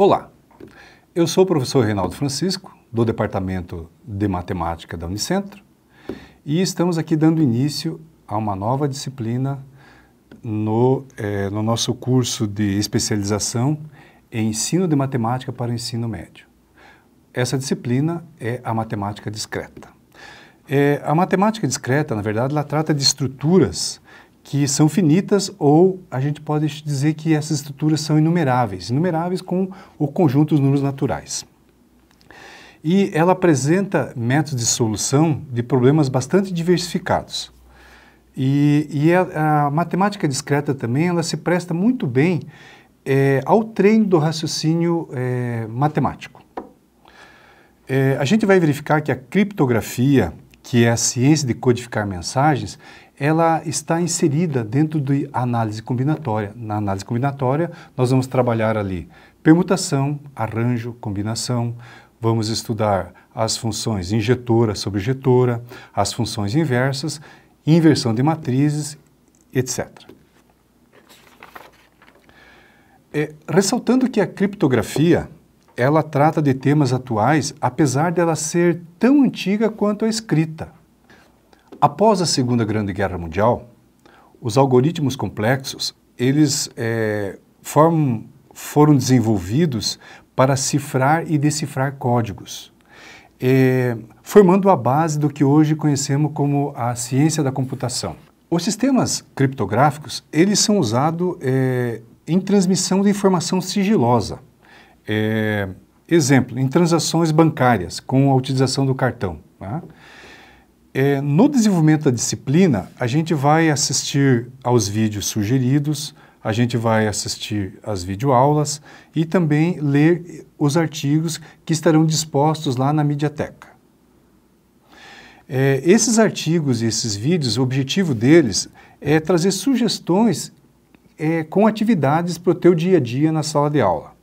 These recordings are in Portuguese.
Olá, eu sou o professor Reinaldo Francisco, do Departamento de Matemática da Unicentro, e estamos aqui dando início a uma nova disciplina no, eh, no nosso curso de especialização em Ensino de Matemática para o Ensino Médio. Essa disciplina é a matemática discreta. É, a matemática discreta, na verdade, ela trata de estruturas que são finitas ou a gente pode dizer que essas estruturas são inumeráveis, inumeráveis com o conjunto dos números naturais. E ela apresenta métodos de solução de problemas bastante diversificados. E, e a, a, matemática discreta também ela se presta muito bem é, ao treino do raciocínio é, matemático. É, a gente vai verificar que a criptografia, que é a ciência de codificar mensagens, ela está inserida dentro de análise combinatória. Na análise combinatória, nós vamos trabalhar ali permutação, arranjo, combinação, vamos estudar as funções injetora, subjetora, as funções inversas, inversão de matrizes, etc. É, ressaltando que a criptografia ela trata de temas atuais, apesar dela ser tão antiga quanto a escrita. Após a Segunda Grande Guerra Mundial, os algoritmos complexos eles é, foram desenvolvidos para cifrar e decifrar códigos, é, formando a base do que hoje conhecemos como a ciência da computação. Os sistemas criptográficos eles são usados é, em transmissão de informação sigilosa. É, exemplo, em transações bancárias com a utilização do cartão. Tá? É, no desenvolvimento da disciplina, a gente vai assistir aos vídeos sugeridos, a gente vai assistir às videoaulas e também ler os artigos que estarão dispostos lá na Mediateca. É, esses artigos e esses vídeos, o objetivo deles é trazer sugestões é, com atividades para o teu dia a dia na sala de aula.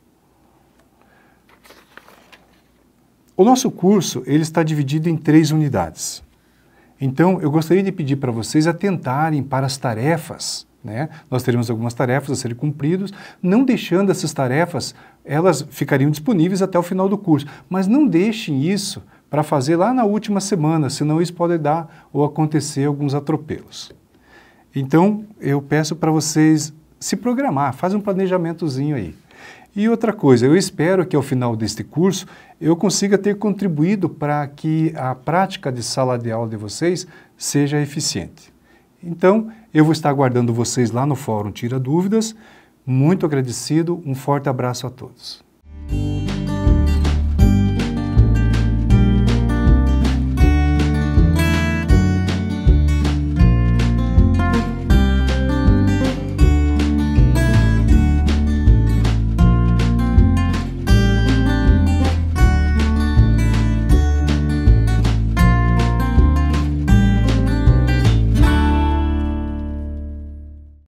O nosso curso ele está dividido em três unidades. Então, eu gostaria de pedir para vocês atentarem para as tarefas. Né? Nós teremos algumas tarefas a serem cumpridas, não deixando essas tarefas, elas ficariam disponíveis até o final do curso. Mas não deixem isso para fazer lá na última semana, senão isso pode dar ou acontecer alguns atropelos. Então, eu peço para vocês se programar, faz um planejamentozinho aí. E outra coisa, eu espero que ao final deste curso eu consiga ter contribuído para que a prática de sala de aula de vocês seja eficiente. Então, eu vou estar aguardando vocês lá no Fórum Tira Dúvidas. Muito agradecido, um forte abraço a todos.